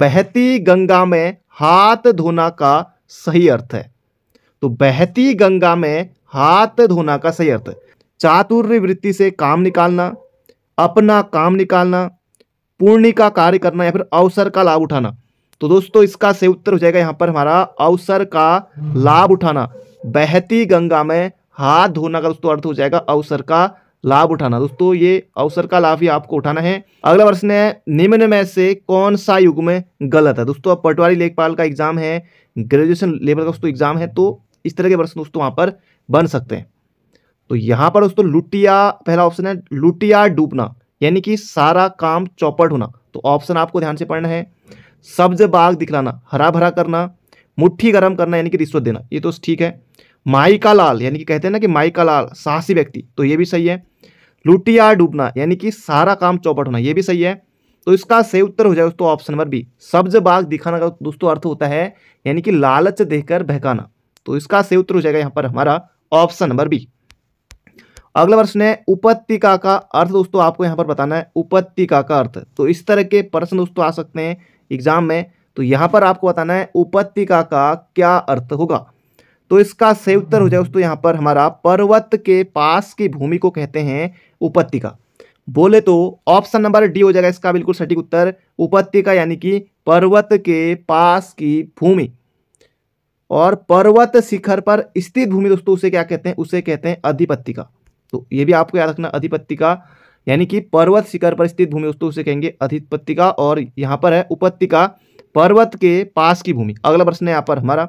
बहती गंगा में हाथ धोना का सही अर्थ है तो बहती गंगा में हाथ धोना का सही अर्थ चातुर्य वृत्ति से काम निकालना अपना काम निकालना पूर्णि का कार्य करना या फिर अवसर का लाभ उठाना तो दोस्तों इसका से उत्तर हो जाएगा यहां पर हमारा अवसर का लाभ उठाना बहती गंगा में हाथ धोना का दोस्तों अर्थ हो जाएगा अवसर का लाभ उठाना दोस्तों ये अवसर का लाभ ही आपको उठाना है अगला प्रश्न है निम्न में से कौन सा युग में गलत है दोस्तों अब पटवारी लेखपाल का एग्जाम है ग्रेजुएशन लेवल का दोस्तों एग्जाम है तो इस तरह के प्रश्न दोस्तों वहां पर बन सकते हैं तो यहां पर दोस्तों लुटिया पहला ऑप्शन है लुटिया डूबना यानी कि सारा काम चौपट होना तो ऑप्शन आपको ध्यान से पढ़ना है सब्ज बाग दिखलाना हरा भरा करना मुट्ठी गर्म करना यानी कि रिश्वत देना ये तो ठीक है माई का लाल यानी कि कहते हैं ना कि माई का लाल साहसी व्यक्ति तो ये भी सही है लुटिया डूबना यानी कि सारा काम चौपट होना ये भी सही है तो इसका सही उत्तर हो जाए दोस्तों ऑप्शन नंबर बी सब्ज बाग दिखाना का दोस्तों अर्थ होता है यानी कि लालच देकर बहकाना तो इसका सही उत्तर हो जाएगा यहाँ पर हमारा ऑप्शन नंबर बी अगला प्रश्न है उपत्यका का अर्थ दोस्तों आपको यहां पर बताना है उपत्यका का अर्थ तो इस तरह के प्रश्न दोस्तों आ सकते हैं एग्जाम में तो यहां पर आपको बताना है उपत्यका का क्या अर्थ होगा तो इसका सही उत्तर हो जाए दोस्तों यहाँ पर हमारा पर्वत के पास की भूमि को कहते हैं उपत्यका बोले तो ऑप्शन नंबर डी हो जाएगा इसका बिल्कुल सटीक उत्तर उपत्यका यानी कि पर्वत के पास की भूमि और पर्वत शिखर पर स्थित भूमि दोस्तों उसे क्या कहते हैं उसे कहते हैं अधिपत्तिका तो ये भी आपको याद रखना अधिपत्तिका यानी कि पर्वत शिखर पर स्थित भूमि दोस्तों उसे कहेंगे अधिपत्तिका और यहाँ पर है उपत्यका पर्वत के पास की भूमि अगला प्रश्न है यहाँ पर हमारा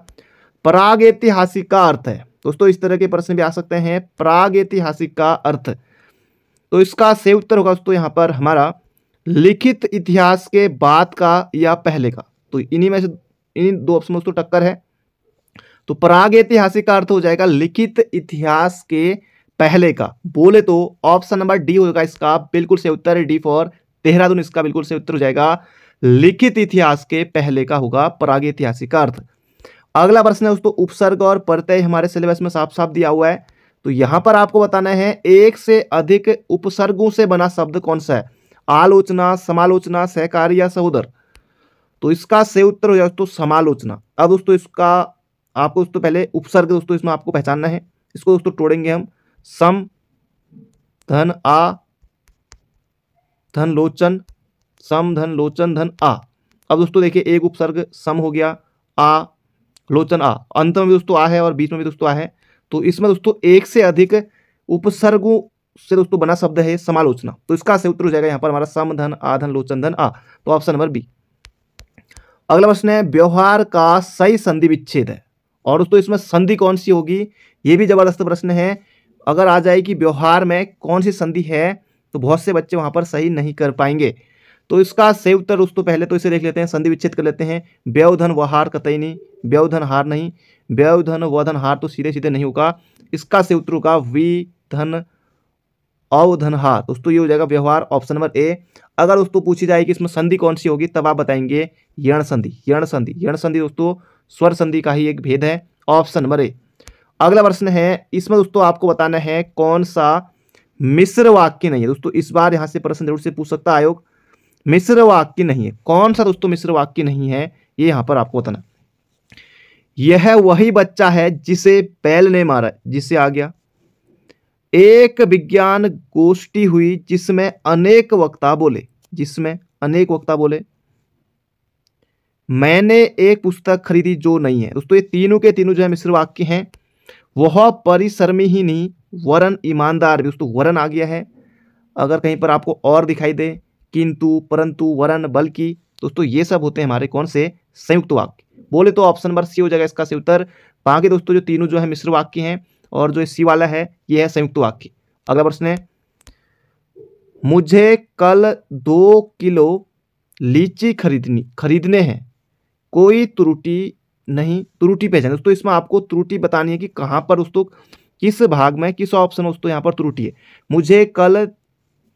प्राग ऐतिहासिक का अर्थ है दोस्तों इस तरह के प्रश्न भी आ सकते हैं प्राग ऐतिहासिक का अर्थ तो इसका सही उत्तर होगा दोस्तों यहाँ पर हमारा लिखित इतिहास के बाद का या पहले का तो इन्हीं में से इन्हीं दो ऑप्शन दोस्तों टक्कर है तो प्राग ऐतिहासिक का अर्थ हो जाएगा लिखित इतिहास के पहले का बोले तो ऑप्शन नंबर डी होगा इसका बिल्कुल सही उत्तर डी फॉर देहरादून इसका बिल्कुल सही उत्तर हो जाएगा लिखित इतिहास के पहले का होगा प्राग ऐतिहासिक का अर्थ अगला प्रश्न है उसको उपसर्ग और प्रत्यय हमारे सिलेबस में साफ साफ दिया हुआ है तो यहां पर आपको बताना है एक से अधिक उपसर्गों से बना शब्द कौन सा है आलोचना समालोचना सहकारी या सहोदर तो इसका से उत्तर हो जाए तो समालोचना अब दोस्तों इसका आपको दोस्तों पहले उपसर्ग दोस्तों इसमें आपको पहचानना है इसको दोस्तों तोड़ेंगे हम सम धन आ धन लोचन सम धन लोचन धन आ अब दोस्तों देखिए एक उपसर्ग सम हो गया आ लोचन आ अंत में भी दोस्तों आ है और बीच में भी दोस्तों आ है तो इसमें दोस्तों एक से अधिक उपसर्गों से दोस्तों बना शब्द है समालोचना तो इसका से उत्तर हो जाएगा यहाँ पर हमारा समधन आधन लोचन धन आ तो ऑप्शन नंबर बी अगला प्रश्न है व्यवहार का सही संधि विच्छेद है और दोस्तों इसमें संधि कौन सी होगी ये भी जबरदस्त प्रश्न है अगर आ जाए कि व्यवहार में कौन सी संधि है तो बहुत से बच्चे वहाँ पर सही नहीं कर पाएंगे तो इसका सही उत्तर दोस्तों पहले तो इसे देख लेते हैं संधि विच्छेद कर लेते हैं व्यवधन व हार कतई नहीं व्यवधन हार नहीं व्यवधन वधन हार तो सीधे सीधे नहीं होगा इसका सही उत्तर होगा वी धन अवधन हार दोस्तों ये हो जाएगा व्यवहार ऑप्शन नंबर ए अगर दोस्तों पूछी जाएगी इसमें संधि कौन सी होगी तब आप बताएंगे यण संधि यण संधि यण संधि दोस्तों स्वर संधि का ही एक भेद है ऑप्शन नंबर ए अगला प्रश्न है इसमें दोस्तों आपको बताना है कौन सा मिश्र वाक्य नहीं है दोस्तों इस बार यहां से प्रश्न जरूर से पूछ सकता आयोग मिश्र वाक्य नहीं है कौन सा दोस्तों मिश्र वाक्य नहीं है ये यहाँ पर आपको बताना यह वही बच्चा है जिसे बैल ने मारा जिसे आ गया एक विज्ञान गोष्ठी हुई जिसमें अनेक वक्ता बोले जिसमें अनेक वक्ता बोले मैंने एक पुस्तक खरीदी जो नहीं है दोस्तों ये तीनों के तीनों जो है मिश्र वाक्य हैं वह परिश्रमी ही नहीं वरन ईमानदार भी दोस्तों वरन आ गया है अगर कहीं पर आपको और दिखाई दे किंतु परंतु वरन बल्कि दोस्तों ये सब होते हैं हमारे कौन से संयुक्त वाक्य बोले तो ऑप्शन नंबर सी हो जाएगा इसका सही उत्तर बाकी दोस्तों जो तीनों जो है मिश्र वाक्य हैं और जो सी वाला है ये है संयुक्त वाक्य अगला प्रश्न है मुझे कल दो किलो लीची खरीदनी खरीदने हैं कोई त्रुटि नहीं त्रुटि पहचान दोस्तों इसमें आपको त्रुटि बतानी है कि कहाँ पर दोस्तों किस भाग में किस ऑप्शन में दोस्तों यहाँ पर त्रुटि है मुझे कल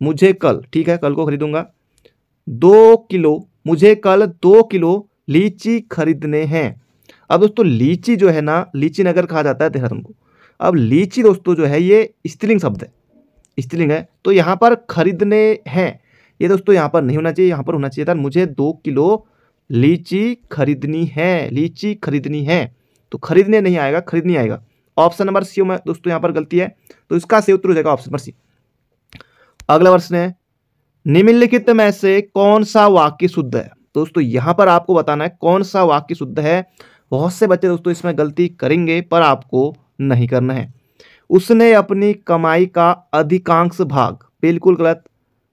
मुझे कल ठीक है कल को खरीदूंगा दो किलो मुझे कल दो किलो लीची खरीदने हैं अब दोस्तों लीची जो है ना लीची नगर कहा जाता है देहरादून को अब लीची दोस्तों जो है ये स्त्रीलिंग शब्द है स्त्रीलिंग है तो यहाँ पर खरीदने हैं ये दोस्तों यहाँ पर नहीं होना चाहिए यहाँ पर होना चाहिए था मुझे दो किलो लीची खरीदनी है लीची खरीदनी है तो खरीदने नहीं आएगा खरीदनी आएगा ऑप्शन नंबर सी में दोस्तों यहाँ पर गलती है तो इसका सही उत्तर हो जाएगा ऑप्शन नंबर सी अगला प्रश्न है निम्नलिखित में से कौन सा वाक्य शुद्ध है दोस्तों यहां पर आपको बताना है कौन सा वाक्य शुद्ध है बहुत से बच्चे दोस्तों इसमें गलती करेंगे पर आपको नहीं करना है उसने अपनी कमाई का अधिकांश भाग बिल्कुल गलत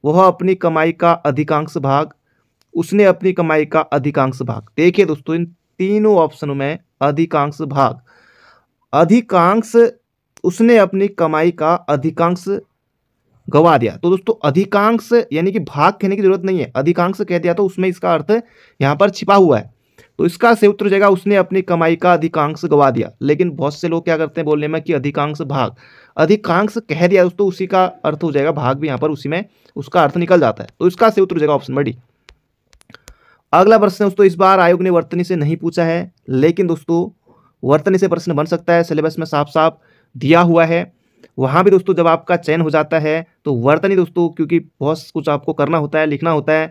वह अपनी कमाई का अधिकांश भाग उसने अपनी कमाई का अधिकांश भाग देखिए दोस्तों इन तीनों ऑप्शनों में अधिकांश भाग अधिकांश उसने अपनी कमाई का अधिकांश गवा दिया तो दोस्तों अधिकांश यानी कि भाग कहने की जरूरत नहीं है अधिकांश कह दिया तो उसमें इसका अर्थ यहाँ पर छिपा हुआ है तो इसका से उत्तर जगह उसने अपनी कमाई का अधिकांश गवा दिया लेकिन बहुत से लोग क्या करते हैं बोलने में कि अधिकांश भाग अधिकांश कह दिया दोस्तों उसी का अर्थ हो जाएगा भाग भी यहाँ पर उसी में उसका अर्थ निकल जाता है तो इसका से उत्तर जगह ऑप्शन डी अगला प्रश्न दोस्तों इस बार आयोग ने वर्तनी से नहीं पूछा है लेकिन दोस्तों वर्तनी से प्रश्न बन सकता है सिलेबस में साफ साफ दिया हुआ है वहाँ भी दोस्तों जब आपका चयन हो जाता है तो वर्तनी दोस्तों क्योंकि बहुत कुछ आपको करना होता है लिखना होता है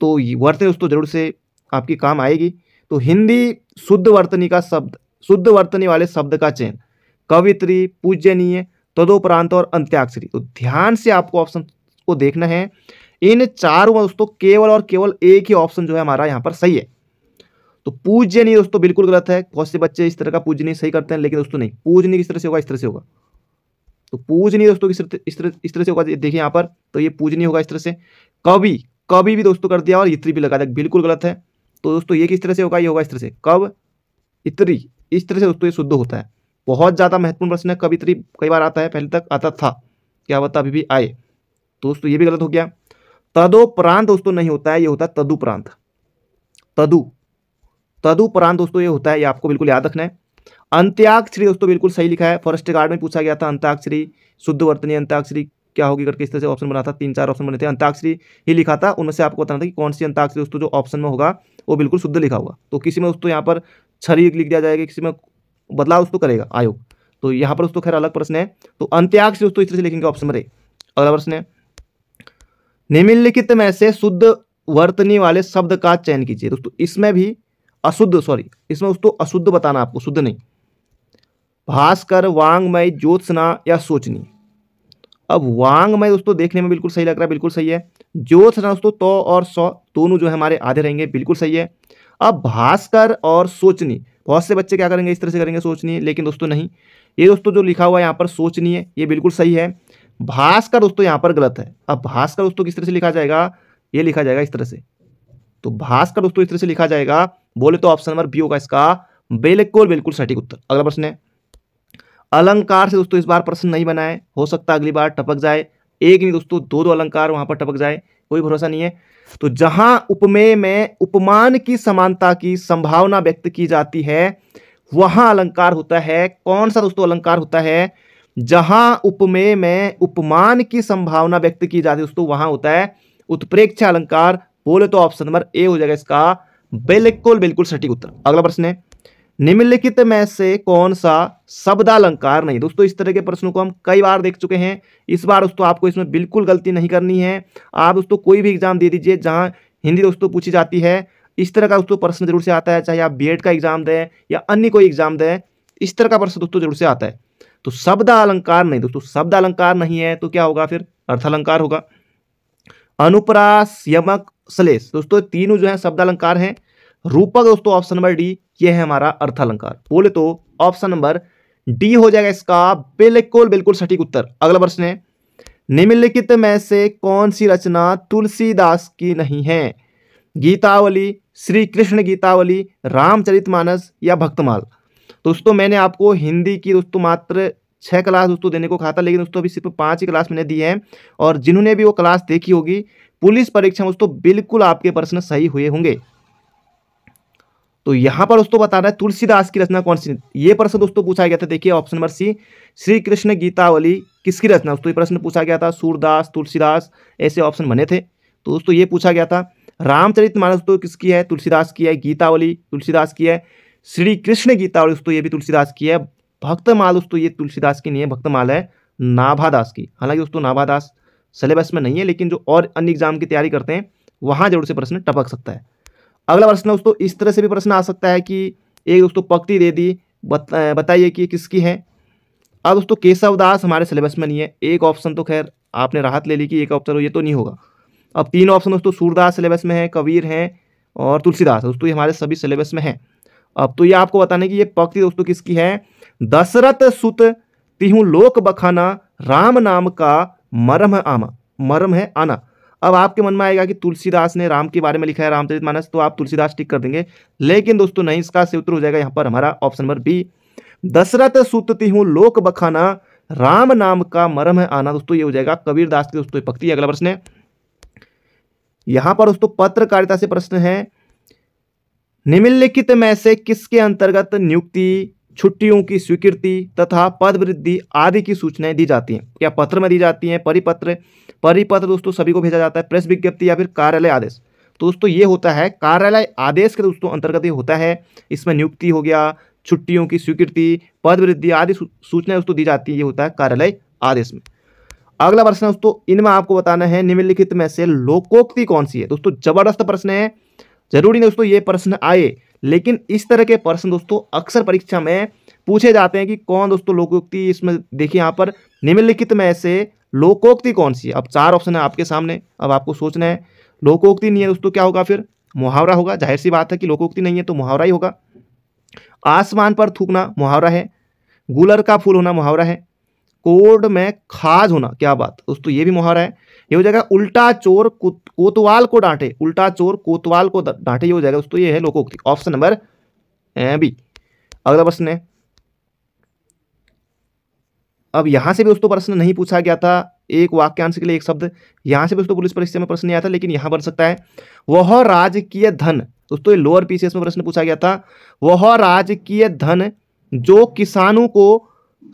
तो वर्तनी दोस्तों जरूर से आपकी काम आएगी तो हिंदी शुद्ध वर्तनी का शब्द शुद्ध वर्तनी वाले शब्द का चयन कवित्री पूजनीय तदोपरांत और अंत्याक्षरी तो ध्यान से आपको ऑप्शन को देखना है इन चारों दोस्तों केवल और केवल एक ही ऑप्शन जो है हमारा यहाँ पर सही है तो पूजनीय दोस्तों बिल्कुल गलत है बहुत से बच्चे इस तरह का पूजनीय सही करते हैं लेकिन दोस्तों नहीं पूजनीय किस तरह से होगा इस तरह से होगा तो पूजनीय दोस्तों इस तरह इस तरह से होगा देखिए यहाँ पर तो ये पूजनीय होगा इस तरह से कवि कभी भी दोस्तों कर दिया और इत्री भी लगा दिया बिल्कुल गलत है तो दोस्तों ये किस तरह से होगा ये होगा इस तरह से कब इत्री इस तरह से दोस्तों ये शुद्ध होता है बहुत ज़्यादा महत्वपूर्ण प्रश्न है कवित्री कई बार आता है पहले तक आता था क्या होता अभी भी आए तो दोस्तों ये भी गलत हो गया तदोपरांत दोस्तों नहीं होता है ये होता है तदुपरांत तदु तदुपरांत दोस्तों ये होता है ये आपको बिल्कुल याद रखना है अंत्याक्षरी दोस्तों बिल्कुल सही लिखा है फॉरेस्ट गार्ड में पूछा गया था अंताक्षरी शुद्ध वर्तनी अंताक्षरी क्या होगी करके इस तरह से ऑप्शन बना था तीन चार ऑप्शन बने थे अंताक्षरी ही लिखा था उनमें से आपको बताना था कि कौन सी अंताक्षरी दोस्तों जो ऑप्शन में होगा वो बिल्कुल शुद्ध लिखा होगा तो किसी में दोस्तों यहाँ पर छरी लिख दिया जाएगा किसी में बदलाव दोस्तों करेगा आयोग तो यहाँ पर दोस्तों खैर अलग प्रश्न है तो अंत्याक्षरी दोस्तों इस तरह से लिखेंगे ऑप्शन में अगला प्रश्न है निम्नलिखित में से शुद्ध वर्तनी वाले शब्द का चयन कीजिए दोस्तों इसमें भी अशुद्ध सॉरी इसमें उसको अशुद्ध बताना आपको शुद्ध नहीं भास्कर वांगमय ज्योत्सना या सोचनी अब वांगमय दोस्तों देखने में बिल्कुल सही लग रहा है बिल्कुल सही है ज्योत्सना दोस्तों तो और सौ दोनों जो है हमारे आधे रहेंगे बिल्कुल सही है अब भास्कर और सोचनी बहुत से बच्चे क्या करेंगे इस तरह से करेंगे सोचनी लेकिन दोस्तों नहीं ये दोस्तों जो लिखा हुआ है यहाँ पर सोचनी है ये बिल्कुल सही है भास्कर दोस्तों यहाँ पर गलत है अब भास्कर दोस्तों किस तरह से लिखा जाएगा ये लिखा जाएगा इस तरह से तो भास्कर दोस्तों इस तरह से लिखा जाएगा बोले तो ऑप्शन नंबर बी होगा इसका बिल्कुल बिल्कुल सटीक उत्तर अगला प्रश्न है अलंकार से दोस्तों इस बार प्रश्न नहीं बनाए हो सकता अगली बार टपक जाए एक नहीं दोस्तों दो दो अलंकार वहां पर टपक जाए कोई भरोसा नहीं है तो जहां उपमेय में उपमान की समानता की संभावना व्यक्त की जाती है वहां अलंकार होता है कौन सा दोस्तों अलंकार होता है जहां उपमेय में उपमान की संभावना व्यक्त की जाती है दोस्तों वहां होता है उत्प्रेक्षा अलंकार बोले तो ऑप्शन नंबर ए हो जाएगा इसका बिल्कुल बिल्कुल सटीक उत्तर अगला प्रश्न है निम्नलिखित में से कौन सा शब्द अलंकार नहीं दोस्तों इस तरह के प्रश्नों को हम कई बार देख चुके हैं इस बार दोस्तों आपको इसमें बिल्कुल गलती नहीं करनी है आप दोस्तों कोई भी एग्जाम दे दीजिए जहां हिंदी दोस्तों पूछी जाती है इस तरह का दोस्तों प्रश्न जरूर से आता है चाहे आप बी का एग्जाम दें या अन्य कोई एग्जाम दें इस तरह का प्रश्न दोस्तों जरूर से आता है तो शब्द अलंकार नहीं दोस्तों शब्द अलंकार नहीं है तो क्या होगा फिर अर्थालंकार होगा अनुप्रास यमक श्लेष दोस्तों तीनों जो है शब्द अलंकार है रूपक दोस्तों ऑप्शन नंबर डी ये है हमारा अर्थ अलंकार बोले तो ऑप्शन नंबर डी हो जाएगा इसका बिल्कुल बिल्कुल सटीक उत्तर अगला प्रश्न है निम्नलिखित में से कौन सी रचना तुलसीदास की नहीं है गीतावली श्री कृष्ण गीतावली रामचरितमानस या भक्तमाल दोस्तों मैंने आपको हिंदी की दोस्तों मात्र छः क्लास दोस्तों देने को कहा था लेकिन दोस्तों अभी सिर्फ पाँच ही क्लास मैंने दी है और जिन्होंने भी वो क्लास देखी होगी पुलिस परीक्षा में दोस्तों बिल्कुल आपके प्रश्न सही हुए होंगे तो यहाँ पर दोस्तों बता रहा है तुलसीदास की रचना कौन सी ये प्रश्न दोस्तों पूछा गया था देखिए option number C Shri Krishna Gitavali किसकी रचना दोस्तों ये प्रश्न पूछा गया था सूरदास तुलसीदास ऐसे ऑप्शन बने थे तो दोस्तों ये पूछा गया था रामचरित मानस दोस्तों किसकी है तुलसीदास की है गीतावली तुलसीदास की है श्री कृष्ण गीतावली दोस्तों ये भी तुलसीदास की है भक्तमाल दोस्तों ये तुलसीदास की नहीं है भक्तमाल है नाभादास की हालांकि दोस्तों नाभादास सिलेबस में नहीं है लेकिन जो और अन्य एग्जाम की तैयारी करते हैं वहाँ जरूर से प्रश्न टपक सकता है अगला प्रश्न दोस्तों इस तरह से भी प्रश्न आ सकता है कि एक दोस्तों पक्ति दे दी बताइए कि किसकी है अब दोस्तों केशवदास हमारे सिलेबस में नहीं है एक ऑप्शन तो खैर आपने राहत ले ली कि एक ऑप्शन तो ये तो नहीं होगा अब तीन ऑप्शन दोस्तों सूरदास सिलेबस में है कबीर हैं और तुलसीदास दोस्तों ये हमारे सभी सिलेबस में हैं अब तो ये आपको बताने की कि ये पक्ति दोस्तों तो किसकी है दशरथ सुत तिहु लोक बखाना राम नाम का मरम आमा मरम है आना अब आपके मन में आएगा कि तुलसीदास ने राम के बारे में लिखा है रामचरित मानस तो आप तुलसीदास टिक कर देंगे लेकिन दोस्तों नहीं इसका से उत्तर हो जाएगा यहाँ पर हमारा ऑप्शन नंबर बी दशरथ सुत तिहू लोक बखाना राम नाम का मरम है आना दोस्तों ये हो जाएगा कबीर दास दोस्तों पक्ति अगला प्रश्न है यहां पर दोस्तों पत्रकारिता से प्रश्न है निम्नलिखित में से किसके अंतर्गत नियुक्ति छुट्टियों की स्वीकृति तथा पद वृद्धि आदि की सूचनाएं दी जाती हैं क्या पत्र में दी जाती हैं परिपत्र परिपत्र दोस्तों सभी को भेजा जाता है प्रेस विज्ञप्ति या फिर कार्यालय आदेश तो दोस्तों ये होता है कार्यालय आदेश के दोस्तों अंतर्गत ही होता है इसमें नियुक्ति हो गया छुट्टियों की स्वीकृति पद वृद्धि आदि सूचनाएं दोस्तों दी जाती है ये होता है कार्यालय आदेश में अगला प्रश्न दोस्तों इनमें आपको बताना है निम्नलिखित में से लोकोक्ति कौन सी है दोस्तों जबरदस्त प्रश्न है जरूरी नहीं दोस्तों ये प्रश्न आए लेकिन इस तरह के प्रश्न दोस्तों अक्सर परीक्षा में पूछे जाते हैं कि कौन दोस्तों लोकोक्ति इसमें देखिए यहाँ पर निम्नलिखित में से लोकोक्ति कौन सी अब चार ऑप्शन है आपके सामने अब आपको सोचना है लोकोक्ति नहीं है दोस्तों क्या होगा फिर मुहावरा होगा जाहिर सी बात है कि लोकोक्ति नहीं है तो मुहावरा ही होगा आसमान पर थूकना मुहावरा है गुलर का फूल होना मुहावरा है कोर्ट में खाज होना क्या बात दोस्तों ये भी मुहावरा है ये हो जाएगा उल्टा चोर कोतवाल को डांटे उल्टा चोर कोतवाल को डांटे ये हो जाएगा दोस्तों ये है लोकोक्ति ऑप्शन नंबर बी अगला प्रश्न है अब यहां से भी दोस्तों प्रश्न नहीं पूछा गया था एक वाक्यांश के लिए एक शब्द यहां से भी दोस्तों पुलिस परीक्षा में प्रश्न नहीं आया था लेकिन यहां बन सकता है वह राजकीय धन दोस्तों ये लोअर पीसीएस में प्रश्न पूछा गया था वह राजकीय धन जो किसानों को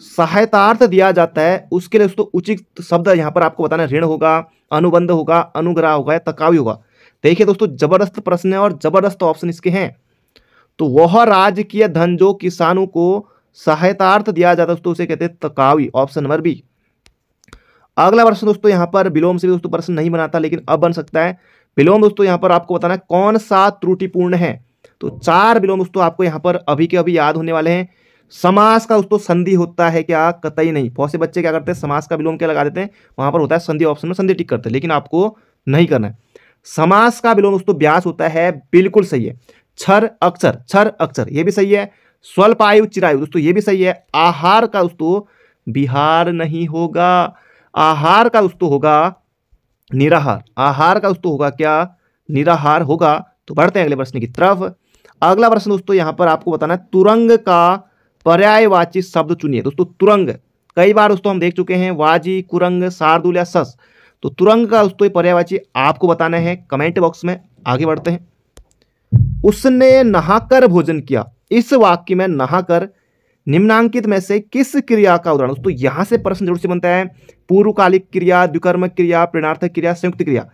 सहायतार्थ दिया जाता है उसके लिए दोस्तों उचित शब्द यहाँ पर आपको बताना ऋण होगा अनुबंध होगा अनुग्रह होगा या तकावी होगा देखिए दोस्तों जबरदस्त प्रश्न है और जबरदस्त ऑप्शन इसके हैं तो वह राजकीय धन जो किसानों को सहायतार्थ दिया जाता है दोस्तों उसे कहते हैं तकावी ऑप्शन नंबर बी अगला प्रश्न दोस्तों यहाँ पर विलोम से भी दोस्तों प्रश्न नहीं बनाता लेकिन अब बन सकता है विलोम दोस्तों यहाँ पर आपको बताना है कौन सा त्रुटिपूर्ण है तो चार विलोम दोस्तों आपको यहाँ पर अभी के अभी याद होने वाले हैं समास का दोस्तों संधि होता है क्या कतई नहीं बहुत से बच्चे क्या करते हैं समास का विलोम क्या लगा देते हैं वहां पर होता है संधि ऑप्शन में संधि टिक करते हैं लेकिन आपको नहीं करना है समास का विलोम दोस्तों ब्यास होता है बिल्कुल सही है छर अक्षर छर अक्षर ये भी सही है स्वल्प आयु चिरायु दोस्तों ये भी सही है आहार का दोस्तों बिहार नहीं होगा आहार का दोस्तों होगा निराहार आहार का दोस्तों होगा क्या निराहार होगा तो बढ़ते हैं अगले प्रश्न की तरफ अगला प्रश्न दोस्तों यहां पर आपको बताना है तुरंग का पर्यायवाची शब्द चुनिए दोस्तों तुरंग कई बार दोस्तों हम देख चुके हैं वाजी कुरंग शार्दुल या सस तो तुरंग का दोस्तों पर्यायवाची आपको बताना है कमेंट बॉक्स में आगे बढ़ते हैं उसने नहाकर भोजन किया इस वाक्य में नहाकर निम्नांकित में से किस क्रिया का उदाहरण दोस्तों यहां से प्रश्न जरूर से बनता है पूर्वकालिक क्रिया द्विकर्म क्रिया प्रेरणार्थक क्रिया संयुक्त क्रिया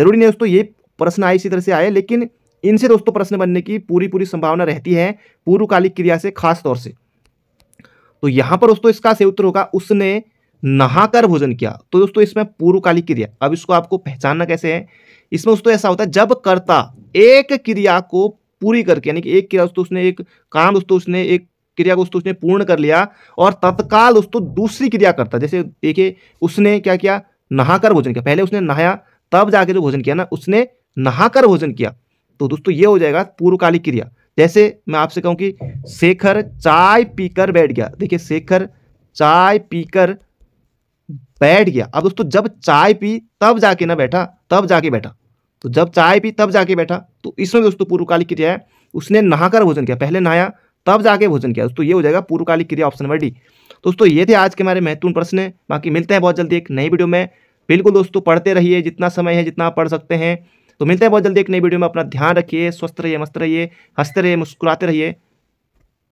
जरूरी नहीं दोस्तों ये प्रश्न आए इसी तरह से आए लेकिन इनसे दोस्तों प्रश्न बनने की पूरी पूरी संभावना रहती है पूर्वकालिक क्रिया से खास तौर से तो यहां पर दोस्तों इसका सही उत्तर होगा उसने नहाकर भोजन किया तो दोस्तों इसमें पूर्वकालिक क्रिया अब इसको आपको पहचानना कैसे है इसमें दोस्तों ऐसा होता है जब कर्ता एक क्रिया को पूरी करके यानी कि एक क्रिया दोस्तों उसने एक काम दोस्तों उसने एक क्रिया को दोस्तों उसने पूर्ण कर लिया और तत्काल दोस्तों दूसरी क्रिया करता जैसे देखिए उसने क्या किया नहाकर भोजन किया पहले उसने नहाया तब जाके जो भोजन किया ना उसने नहाकर भोजन किया तो दोस्तों ये हो जाएगा पूर्वकालिक क्रिया जैसे मैं आपसे कहूं कि शेखर चाय पीकर बैठ गया देखिए शेखर चाय पीकर बैठ गया अब दोस्तों जब चाय पी तब जाके ना बैठा तब जाके बैठा तो जब चाय पी तब जाके बैठा तो इसमें दोस्तों पूर्वकालिक क्रिया है उसने नहाकर भोजन किया पहले नहाया तब जाके भोजन किया दोस्तों ये हो जाएगा पूर्वकालिक क्रिया ऑप्शन नंबर डी दोस्तों ये थे आज के हमारे महत्वपूर्ण प्रश्न बाकी मिलते हैं बहुत जल्दी एक नई वीडियो में बिल्कुल दोस्तों पढ़ते रहिए जितना समय है जितना पढ़ सकते हैं तो मिलते हैं बहुत जल्दी एक नई वीडियो में अपना ध्यान रखिए स्वस्थ रहिए मस्त रहिए हंसते रहिए मुस्कुराते रहिए